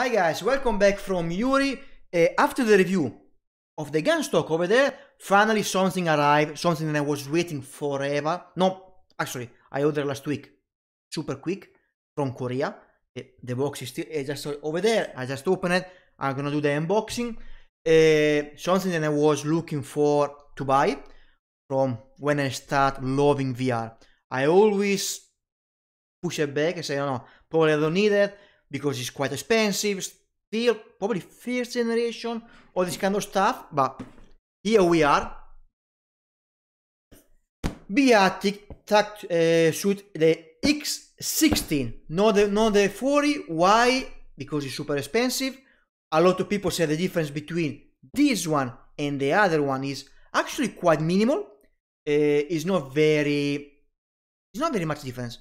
Hi guys, welcome back from Yuri. Uh, after the review of the gun stock over there, finally something arrived, something that I was waiting forever. No, actually, I ordered last week, super quick, from Korea. Uh, the box is still uh, just over there. I just opened it. I'm gonna do the unboxing. Uh, something that I was looking for to buy from when I start loving VR. I always push it back and say, oh no, probably I don't need it because it's quite expensive, still probably first generation, all this kind of stuff, but here we are. Biatic tact, uh, suit the X16, not the, not the 40, why? Because it's super expensive. A lot of people say the difference between this one and the other one is actually quite minimal. Uh, it's not very, it's not very much difference.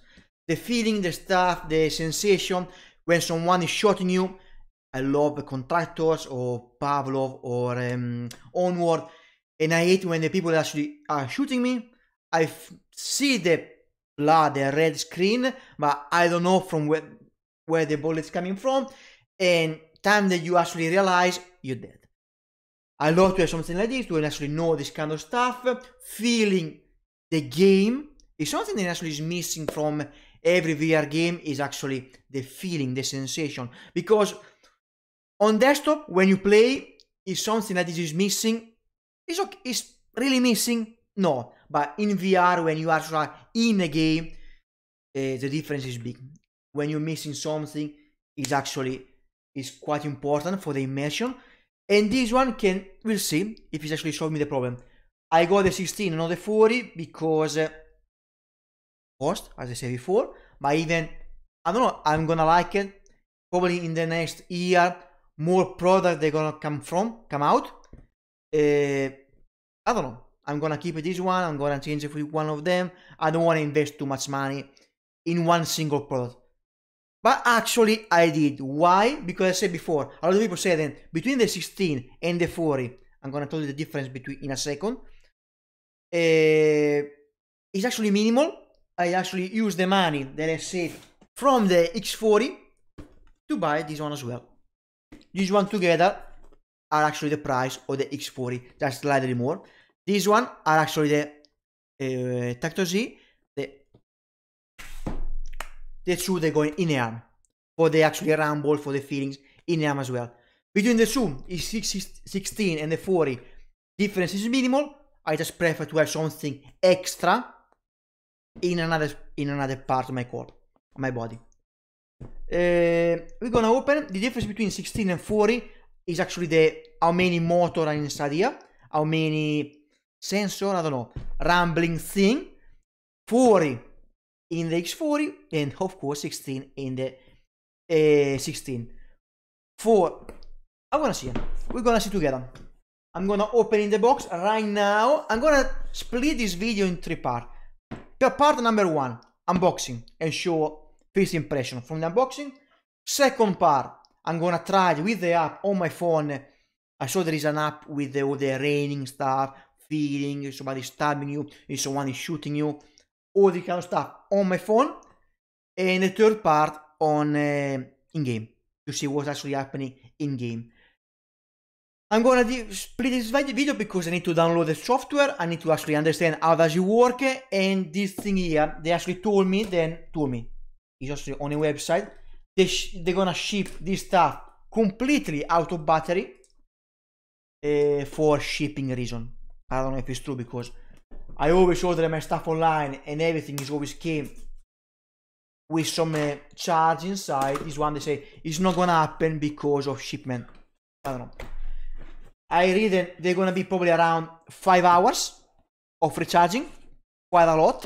The feeling, the stuff, the sensation, when someone is shooting you, I love contractors or Pavlov or um, Onward, and I hate when the people actually are shooting me. I f- see the blood, the red screen, but I don't know from where where the bullet's coming from, and time that you actually realize you're dead. I love to have something like this to actually know this kind of stuff. Feeling the game is something that actually is missing from every VR game is actually the feeling, the sensation. Because on desktop, when you play, is something that is missing. Is okay, is really missing? No, but in VR, when you are in a game, uh, the difference is big. When you're missing something, is actually is quite important for the immersion. And this one can we'll see if it's actually solved me the problem. I got the 16, not the 40, because. Uh, cost, as I said before, but even, I don't know, I'm gonna like it. Probably in the next year, more product they're gonna come from, come out. Uh, I don't know. I'm gonna keep this one, I'm gonna change it one of them. I don't wanna invest too much money in one single product. But actually I did. Why? Because I said before, a lot of people say that between the 16 and the 40, I'm gonna tell you the difference between in a second. Uh, it's actually minimal I actually use the money that I saved from the X40 to buy this one as well. These one together are actually the price of the X40, just slightly more. These one are actually the uh, Tacto Z, the, the two they're going in the arm, for the actually rumble, for the feelings in the arm as well. Between the two, is 16 and the 40, difference is minimal. I just prefer to have something extra in another in another part of my corp my body uh, we're gonna open the difference between 16 and 40 is actually the how many motor are inside here how many sensor i don't know rambling thing 40 in the x40 and of course 16 in the uh, 16 for i'm gonna see we're gonna see together i'm gonna open in the box right now i'm gonna split this video in three parts the part number one, unboxing and show first impression from the unboxing. Second part, I'm gonna try with the app on my phone. I saw there is an app with the, all the raining stuff, feeling somebody stabbing you, if someone is shooting you, all the kind of stuff on my phone. And the third part on uh, in game to see what's actually happening in game. I'm gonna split this video because I need to download the software, I need to actually understand how does it work, and this thing here, they actually told me, then told me, it's actually on a website, they they're gonna ship this stuff completely out of battery uh, for shipping reason. I don't know if it's true because I always order my stuff online and everything is always came with some uh, charge inside. This one they say it's not gonna happen because of shipment. I don't know. I read that they're gonna be probably around five hours of recharging, quite a lot.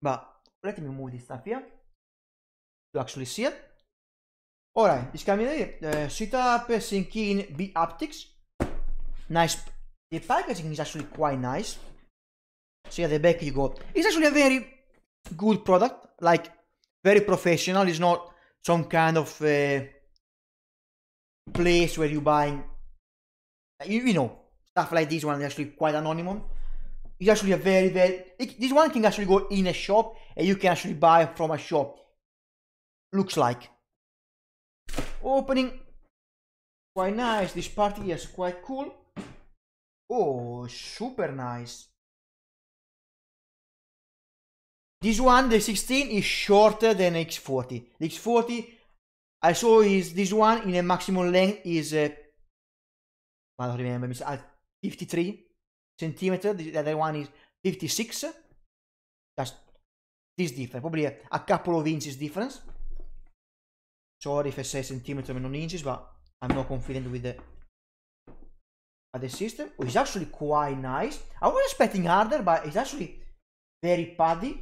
But let me move this stuff here to actually see it. Alright, it's coming here. Uh, sit up, sync in, B optics. Nice. The packaging is actually quite nice. So yeah, the back you got. It's actually a very good product, like very professional. It's not some kind of uh, place where you're buying you, you know, stuff like this one is actually quite anonymous. It's actually a very, very, it, this one can actually go in a shop and you can actually buy from a shop. Looks like. Opening. Quite nice. This part here is quite cool. Oh, super nice. This one, the 16, is shorter than X40. The X40, I saw is this one in a maximum length is uh, I don't remember, it's at 53 centimeter. The other one is 56. That's this difference, probably a, a couple of inches difference. Sorry if I say centimeter and not inches, but I'm not confident with the the system, oh, It's is actually quite nice. I was expecting harder, but it's actually very paddy.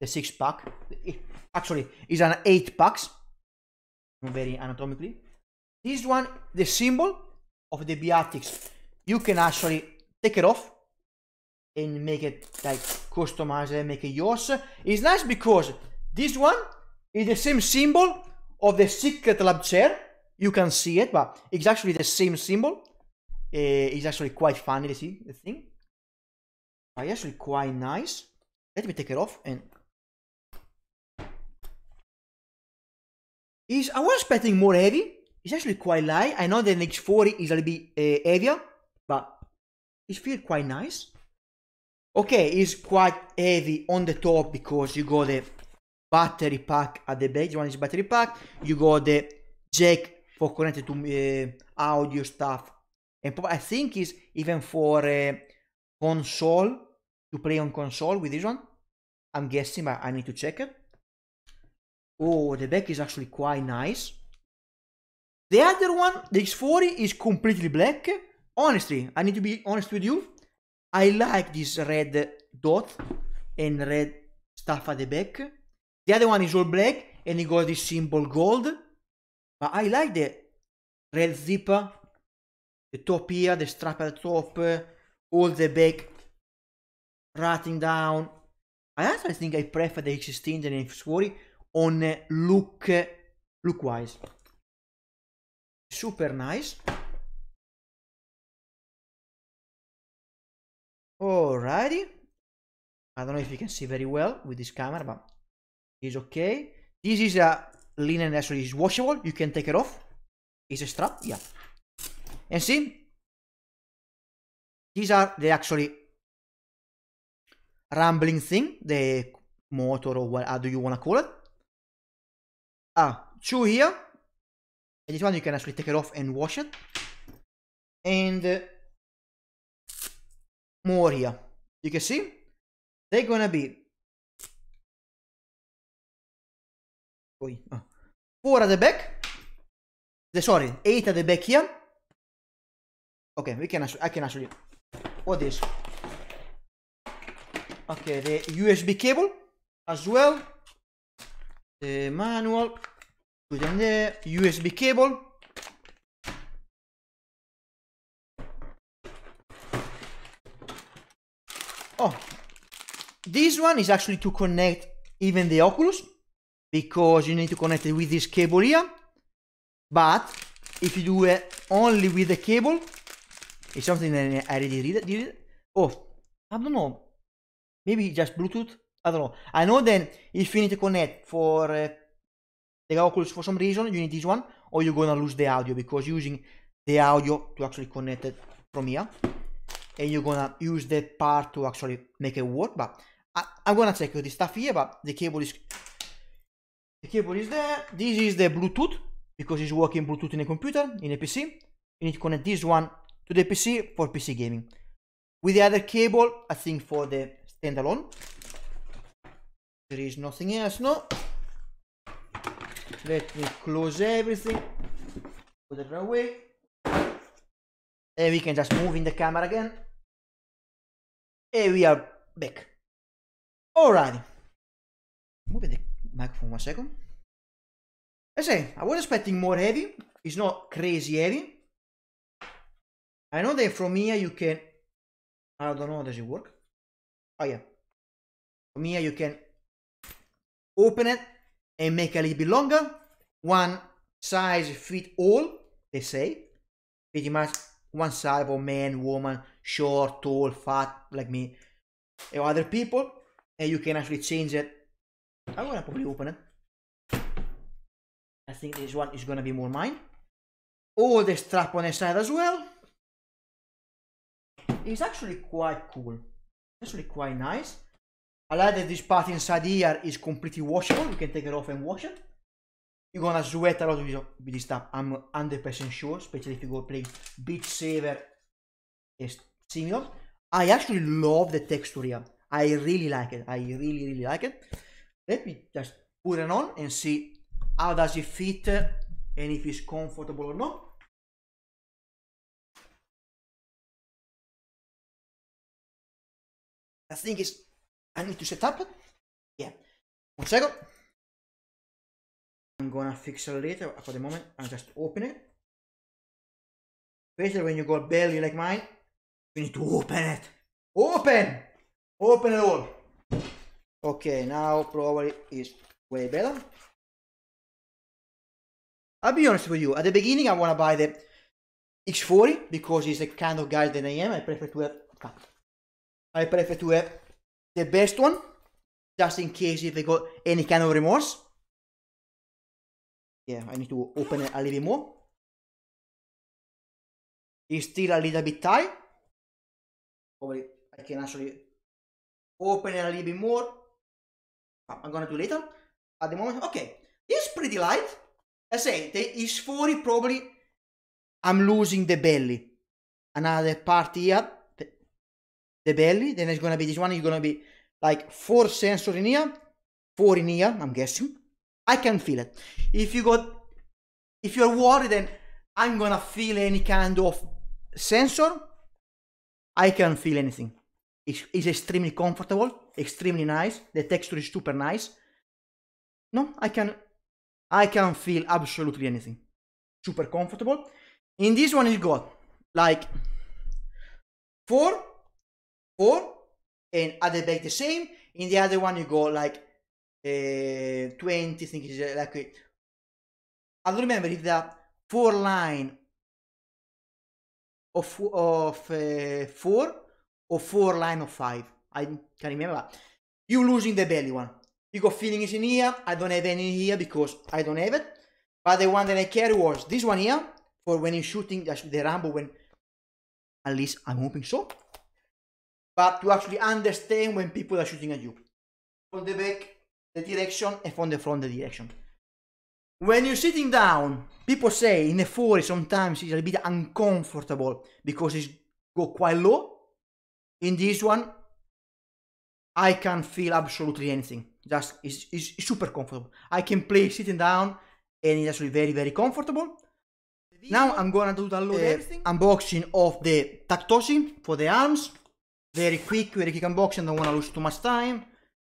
The six pack, it actually, is an eight packs, very anatomically. This one, the symbol, of the Beatrix, you can actually take it off and make it like customize and make it yours. It's nice because this one is the same symbol of the secret lab chair. You can see it, but it's actually the same symbol. Uh, it's actually quite funny to see the thing. It's actually quite nice. Let me take it off and is I was expecting more heavy, it's actually quite light. I know the NH40 is a little bit uh, heavier, but it feels quite nice. Okay, it's quite heavy on the top because you got the battery pack at the back. This one is battery pack. You got the jack for connected to uh, audio stuff. And I think it's even for uh, console to play on console with this one. I'm guessing, but I need to check it. Oh, the back is actually quite nice. The other one, the X40, is completely black. Honestly, I need to be honest with you. I like this red dot and red stuff at the back. The other one is all black and it got this symbol gold. But I like the red zipper, the top here, the strap at the top, all the back rattling down. I actually think I prefer the X16 and the X40 on uh, look, uh, look wise super nice alrighty I don't know if you can see very well with this camera but it's okay this is a linen actually is washable you can take it off it's a strap yeah and see these are the actually rambling thing the motor or what uh, do you want to call it ah two here and this one you can actually take it off and wash it and uh, more here you can see they're gonna be oh. four at the back the sorry eight at the back here okay we can actually, i can actually what is okay the usb cable as well the manual to the USB cable oh this one is actually to connect even the Oculus because you need to connect it with this cable here but if you do it only with the cable it's something that I already did, It. oh I don't know maybe just Bluetooth I don't know I know then if you need to connect for uh, the Oculus for some reason, you need this one, or you're gonna lose the audio because using the audio to actually connect it from here, and you're gonna use that part to actually make it work. But I, am gonna check this stuff here, but the cable is the cable is there. This is the Bluetooth because it's working Bluetooth in a computer in a PC. You need to connect this one to the PC for PC gaming. With the other cable, I think for the standalone. There is nothing else, no let me close everything put it away and we can just move in the camera again and we are back All right. moving the microphone one second I say I was expecting more heavy it's not crazy heavy I know that from here you can I don't know does it work oh yeah from here you can open it and make a little bit longer. One size fit all, they say. Pretty much one size for man, woman, short, tall, fat, like me, or other people. And you can actually change it. I'm gonna probably open it. I think this one is gonna be more mine. All the strap on the side as well. It's actually quite cool. Actually quite nice. I like that this part inside here is completely washable. You can take it off and wash it. You're gonna sweat a lot with this stuff. I'm 100% sure, especially if you go play Beat saver, a senior. I actually love the texture here. I really like it. I really, really like it. Let me just put it on and see how does it fit and if it's comfortable or not. I think it's I need to set up. Yeah. One second. I'm gonna fix it later. Uh, for the moment, i just open it. Basically, when you got belly like mine, you need to open it. Open! Open it all. Okay, now probably is way better. I'll be honest with you. At the beginning, I want to buy the X40 because it's the kind of guy that I am. I prefer to have. I prefer to have the best one, just in case if they got any kind of remorse. Yeah, I need to open it a little bit more. It's still a little bit tight. Probably I can actually open it a little bit more. I'm gonna do later. At the moment, okay, it's pretty light. I say it's 40 probably. I'm losing the belly. Another part here the belly, then it's gonna be this one is gonna be like four sensors in here, four in here, I'm guessing. I can feel it. If you got if you're worried then I'm gonna feel any kind of sensor, I can feel anything. It's, it's extremely comfortable, extremely nice, the texture is super nice. No, I can I can feel absolutely anything. Super comfortable. In this one is got like four 4 and add it back the same. In the other one, you go like uh, 20, I think uh, like it. I don't remember if the four line of, of uh, four or four line of five. I can't remember. You losing the belly one. You got feeling is in here. I don't have any here because I don't have it. But the one that I carry was this one here for when you're shooting the rumble when at least I'm hoping so but to actually understand when people are shooting at you from the back, the direction, and from the front, the direction. When you're sitting down, people say in the forest sometimes it's a bit uncomfortable because it's go quite low. In this one, I can feel absolutely anything. Just it's, it's, it's super comfortable. I can play sitting down, and it's actually very very comfortable. Now I'm gonna do the uh, unboxing of the Tactosi for the arms very quick, very quick unboxing, don't want to lose too much time.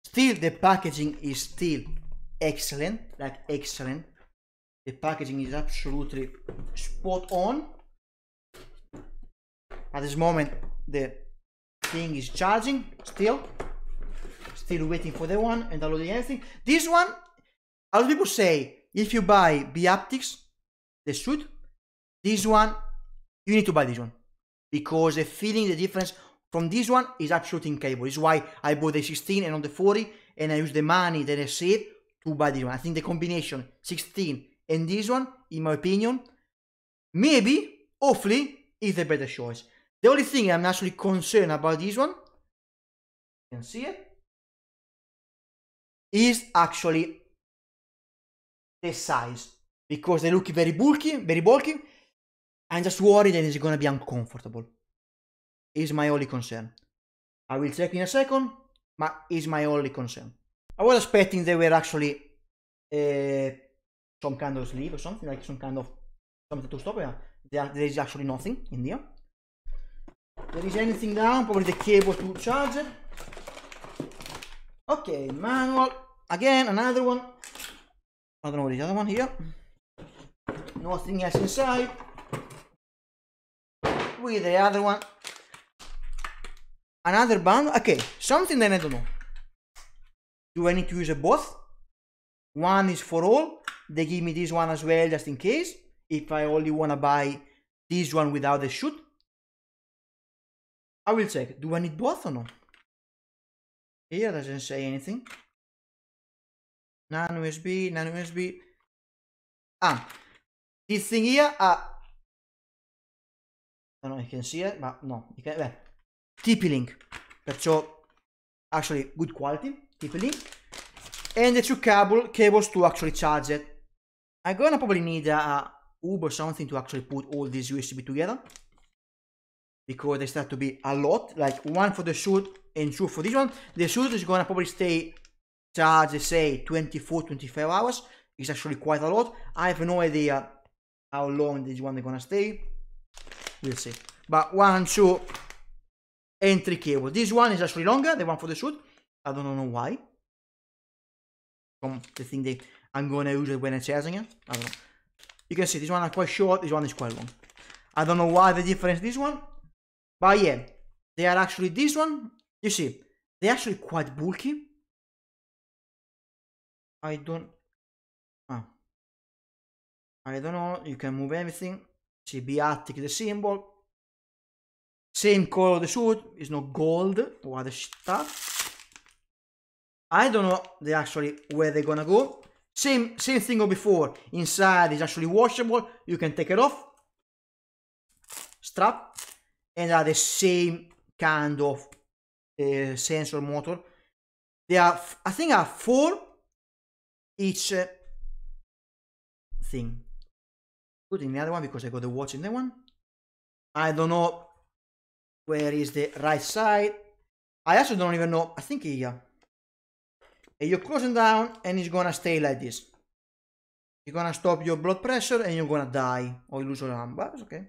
Still, the packaging is still excellent, like excellent. The packaging is absolutely spot on. At this moment, the thing is charging still. Still waiting for the one and downloading anything. This one, a lot of people say, if you buy B-Aptics, they shoot. This one, you need to buy this one. Because they're feeling the difference from this one is absolutely incredible. It's why I bought the 16 and on the 40 and I use the money that I saved to buy this one. I think the combination 16 and this one, in my opinion, maybe, hopefully, is a better choice. The only thing I'm actually concerned about this one, you can see it, is actually the size because they look very bulky, very bulky. I'm just worried that it's gonna be uncomfortable is my only concern. I will check in a second, but is my only concern. I was expecting they were actually uh, some kind of sleeve or something, like some kind of something to stop it. There, there is actually nothing in there. There is anything down, probably the cable to charge it. Okay, manual. Again, another one. I don't know what is the other one here. Nothing else inside. With the other one, Another band. Okay, something that I don't know. Do I need to use a both? One is for all. They give me this one as well, just in case. If I only want to buy this one without the shoot. I will check. Do I need both or no? Here doesn't say anything. Nano USB, nano USB. Ah, this thing here. Uh, ah. I don't know if you can see it, but no, you can. Well, TP-Link. Perciò, actually, good quality TP-Link. And the two cable, cables to actually charge it. I'm gonna probably need a, Uber hub or something to actually put all these USB together. Because they start to be a lot, like one for the suit and two for this one. The suit is gonna probably stay charged, say, 24, 25 hours. It's actually quite a lot. I have no idea how long this one is gonna stay. We'll see. But one, two, entry cable. This one is actually longer, the one for the suit. I don't know why. From the thing that I'm gonna use it when it's chasing it. I don't know. You can see this one is quite short, this one is quite long. I don't know why the difference this one. But yeah, they are actually this one. You see, they're actually quite bulky. I don't ah. I don't know, you can move everything. See the symbol. Same color of the suit, is not gold or other stuff. I don't know they actually where they're gonna go. Same same thing of before. Inside is actually washable. You can take it off. Strap. And are the same kind of uh, sensor motor. They are, I think, are four each uh, thing. Putting the other one because I got the watch in that one. I don't know where is the right side? I actually don't even know. I think here. And you're closing down and it's gonna stay like this. You're gonna stop your blood pressure and you're gonna die. Or you lose your arm, but it's okay.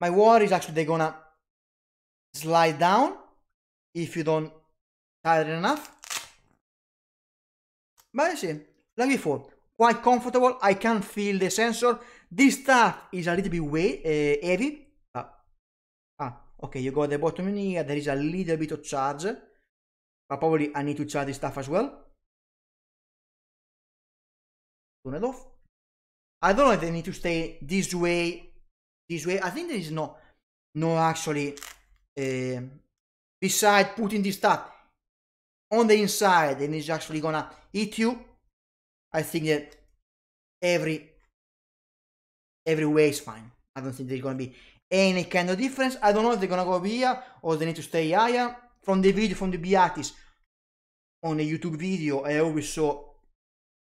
My worry is actually they're gonna slide down if you don't tighten enough. But you see, like before, quite comfortable. I can feel the sensor. This stuff is a little bit weight, uh, eh, heavy. Ah. ah, okay, you got the bottom here. There is a little bit of charge. But probably I need to charge this stuff as well. Turn it off. I don't know if they need to stay this way. This way. I think there is no, no actually, uh, beside putting this stuff on the inside and it's actually gonna eat you. I think that every every way is fine. I don't think there's gonna be any kind of difference. I don't know if they're gonna go via or they need to stay higher. From the video from the Beatis on a YouTube video, I always saw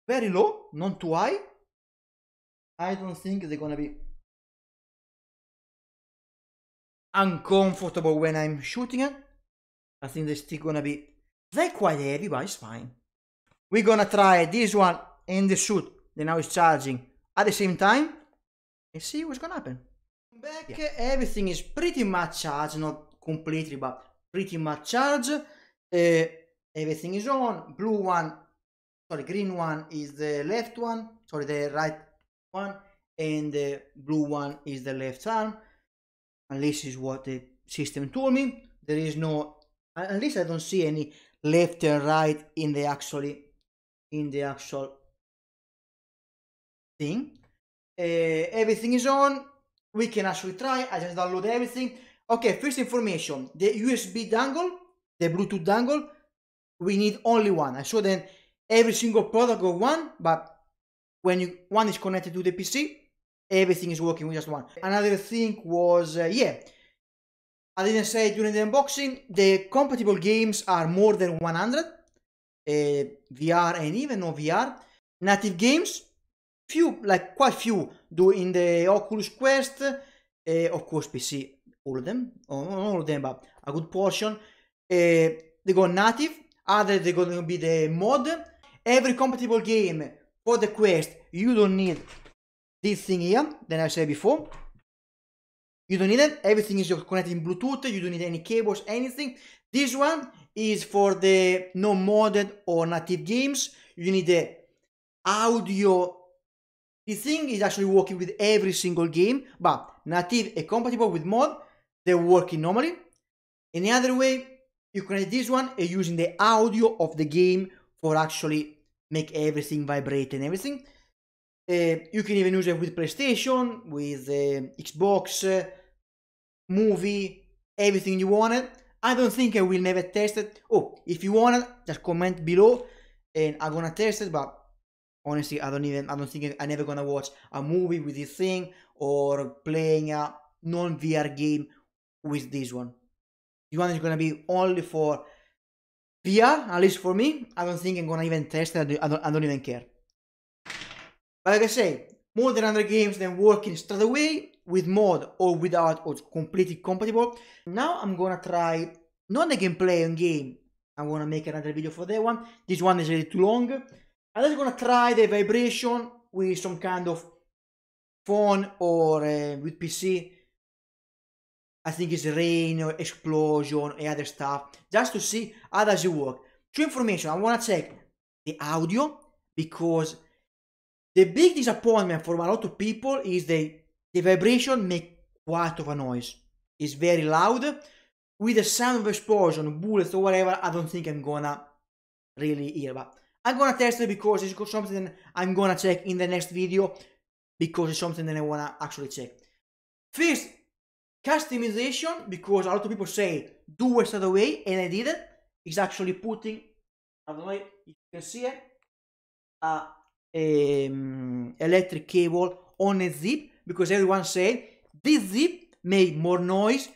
very low, not too high. I don't think they're gonna be uncomfortable when I'm shooting it. I think they're still gonna be they're quite heavy, but it's fine. We're gonna try this one and the shoot that now it's charging at the same time and see what's gonna happen. Back, yeah. everything is pretty much charged, not completely, but pretty much charged. Uh, everything is on. Blue one, sorry, green one is the left one, sorry, the right one, and the blue one is the left arm. And this is what the system told me. There is no, at least I don't see any left and right in the actually, in the actual thing. Eh, everything is on. We can actually try. I just download everything. Okay, first information, the USB dongle, the Bluetooth dongle, we need only one. I showed them every single product got one, but when you, one is connected to the PC, everything is working with just one. Another thing was, uh, yeah, I didn't say during the unboxing, the compatible games are more than 100, uh, eh, VR and even no VR. Native games, few, like quite few, do in the Oculus Quest, uh, of course PC, all of them, all of them, but a good portion. Uh, they go native, other they're going to be the mod. Every compatible game for the Quest, you don't need this thing here, Then I said before. You don't need it, everything is connected in Bluetooth, you don't need any cables, anything. This one is for the non-modded or native games. You need the audio this thing is actually working with every single game, but native and compatible with mod, they're working normally. Any other way, you connect this one and using the audio of the game for actually make everything vibrate and everything. Uh, you can even use it with PlayStation, with uh, Xbox, uh, movie, everything you wanted. I don't think I will never test it. Oh, if you want it, just comment below and I'm gonna test it, but honestly, I don't even, I don't think I'm never gonna watch a movie with this thing or playing a non VR game with this one. This one is gonna be only for VR, at least for me. I don't think I'm gonna even test it, I don't, I don't even care. But like I say, more than other games than working straight away with mod or without or completely compatible. Now I'm gonna try not the gameplay on game. i want to make another video for that one. This one is really too long. I'm just gonna try the vibration with some kind of phone or uh, with PC. I think it's rain or explosion or other stuff, just to see how does it work. Two information, I wanna check the audio, because the big disappointment for a lot of people is the, the vibration make quite of a noise. It's very loud. With the sound of explosion, bullets or whatever, I don't think I'm gonna really hear, but I'm gonna test it because it's something I'm gonna check in the next video because it's something that I wanna actually check. First, customization, because a lot of people say do it straight away, and I didn't, It's actually putting, I don't know if you can see it, a, um, electric cable on a zip, because everyone said this zip made more noise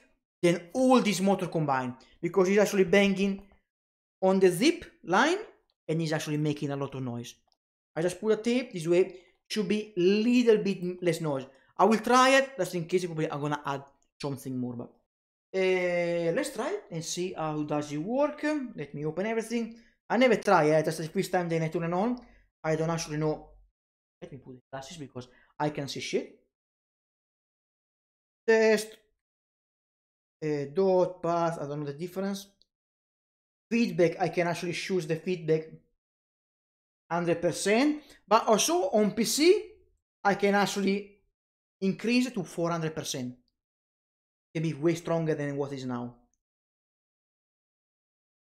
than all these motor combined, because it's actually banging on the zip line and is actually making a lot of noise. I just put a tape this way, should be little bit less noise. I will try it just in case probably I'm gonna add something more, but uh, let's try it and see how does it work. Let me open everything. I never try it, eh, just the first time then I turn it on. I don't actually know. Let me put the glasses because I can see shit. Test uh, dot path, I don't know the difference feedback, I can actually choose the feedback 100%, but also on PC, I can actually increase to 400%. It can be way stronger than what is now.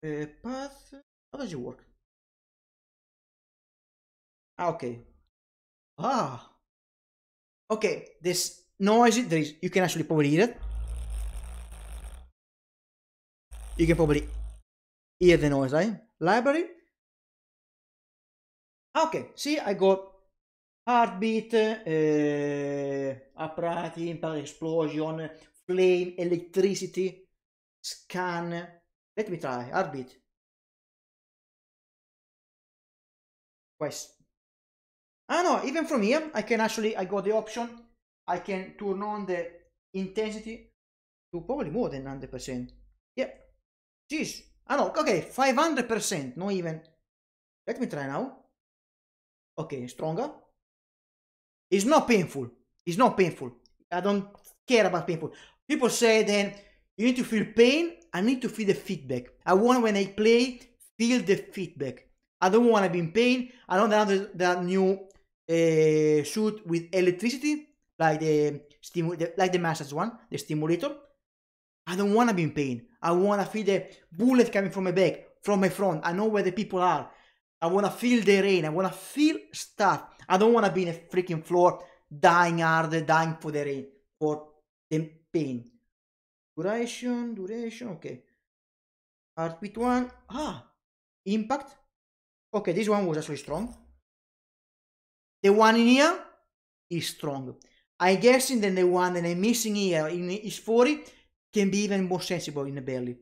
Uh, path, how does it work? Ah, okay. Ah. Okay, this noise, there is, you can actually probably hear it. You can probably here the noise, right library okay see i got heartbeat uh, eh, apparatus impact explosion flame electricity scan let me try heartbeat twice ah no even from here i can actually i got the option i can turn on the intensity to probably more than 100 percent yeah jeez I ah, know, okay, 500%, no even. Let me try now. Okay, stronger. It's not painful. It's not painful. I don't care about painful. People say then, you need to feel pain. I need to feel the feedback. I want when I play, feel the feedback. I don't want to be in pain. I don't have that new uh, eh, shoot with electricity, like the, stimu- the, like the massage one, the stimulator. I don't want to be in pain. I want to feel the bullet coming from my back, from my front. I know where the people are. I want to feel the rain. I want to feel stuff. I don't want to be in a freaking floor dying hard, dying for the rain, for the pain. Duration, duration, okay. Heartbeat one. Ah, impact. Okay, this one was actually strong. The one in here is strong. I guess in the one that I'm missing here in, is 40 can be even more sensible in the belly.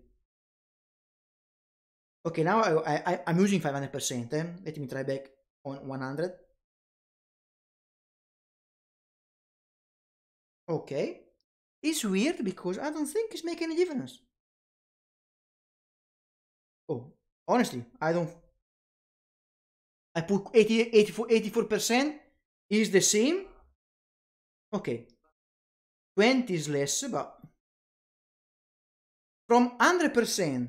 Okay, now I, I, I'm using 500%. Eh? Let me try back on 100. Okay. It's weird because I don't think it's making a difference. Oh, honestly, I don't... I put 80, 84, 84% is the same. Okay. 20 is less, but from 100%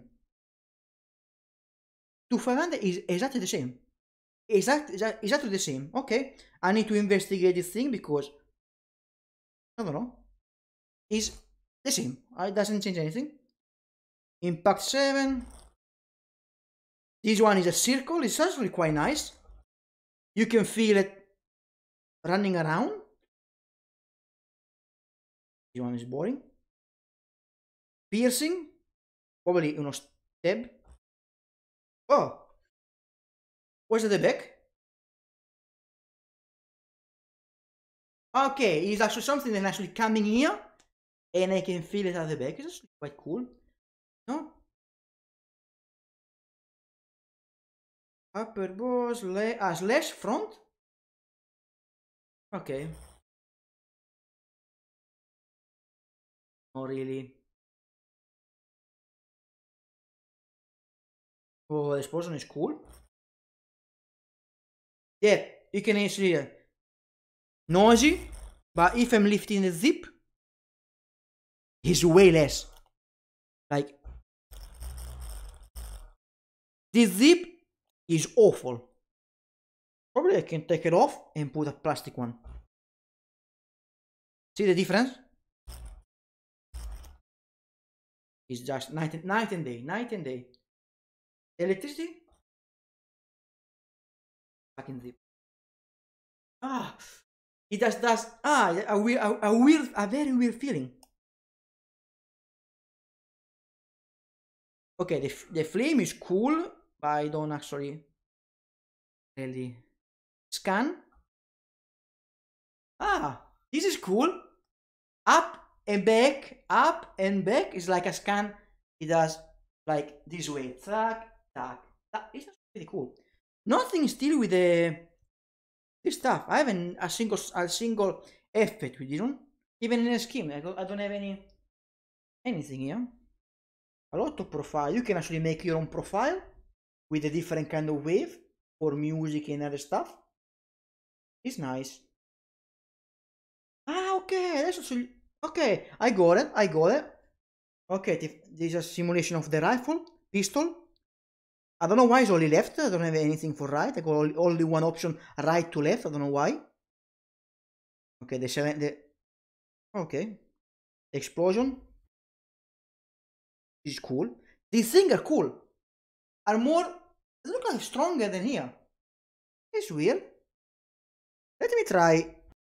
to 500 is exactly the same. Exact, exact, exactly the same. Okay, I need to investigate this thing because I don't know. Is the same. It doesn't change anything. Impact 7. This one is a circle. It's actually quite nice. You can feel it running around. This one is boring piercing, probably uno stab. Oh! Was it the back? Okay, it's actually something that's actually coming here, and I can feel it at the back. It's quite cool. No? Upper boss, le uh, ah, slash front? Okay. Not really. Oh, this person is cool. Yeah, you can actually noisy, but if I'm lifting the zip, he's way less. Like, this zip is awful. Probably I can take it off and put a plastic one. See the difference? It's just night and, night and day, night and day electricity? Fucking deep. Ah, it does. does ah a, a, a weird, a very weird feeling. Okay, the, the flame is cool, but I don't actually really scan. Ah, this is cool. Up and back, up and back is like a scan. It does like this way, track that, that is pretty cool. Nothing still with the this stuff. I haven't a single a single effect with you. Even in a scheme, I don't, I don't have any anything here. A lot of profile. You can actually make your own profile with a different kind of wave for music and other stuff. It's nice. Ah, okay. That's okay. I got it. I got it. Okay, this is a simulation of the rifle, pistol, I don't know why it's only left. I don't have anything for right. I got only one option, right to left. I don't know why. Okay, the seven. The okay, explosion is cool. These things are cool. Are more look like stronger than here. It's weird. Let me try.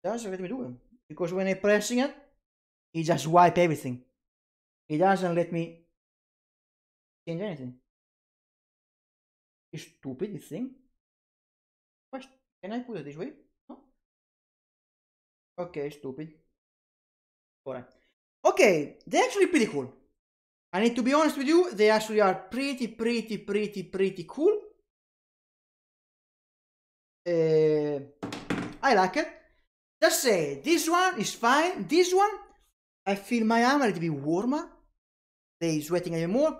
Just let me do it because when I'm pressing it, it just wipe everything. It doesn't let me change anything stupid this thing What? can i put it this way no okay stupid all right okay they're actually pretty cool I need to be honest with you they actually are pretty pretty pretty pretty cool uh, I like it just say this one is fine this one I feel my arm a little bit warmer they sweating a little more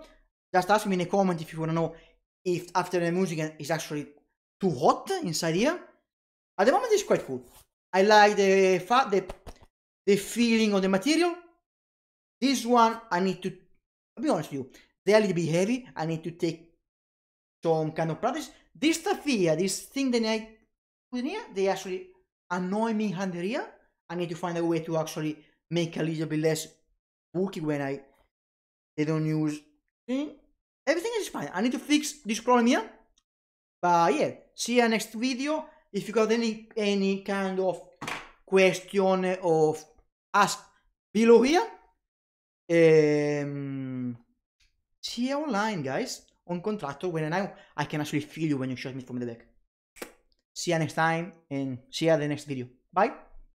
just ask me in a comment if you want to know if after the music is actually too hot inside here. At the moment, it's quite cool. I like the fact the the feeling of the material. This one, I need to I'll be honest with you. They are a little bit heavy. I need to take some kind of practice. This stuff here, this thing that I put here, they actually annoy me under here. I need to find a way to actually make a little bit less bulky when I they don't use. Eh, everything is fine. I need to fix this problem here. But yeah, see you next video. If you got any any kind of question of ask below here. Um, see you online, guys, on Contractor. When I I can actually feel you when you shot me from the back. See you next time, and see you at the next video. Bye.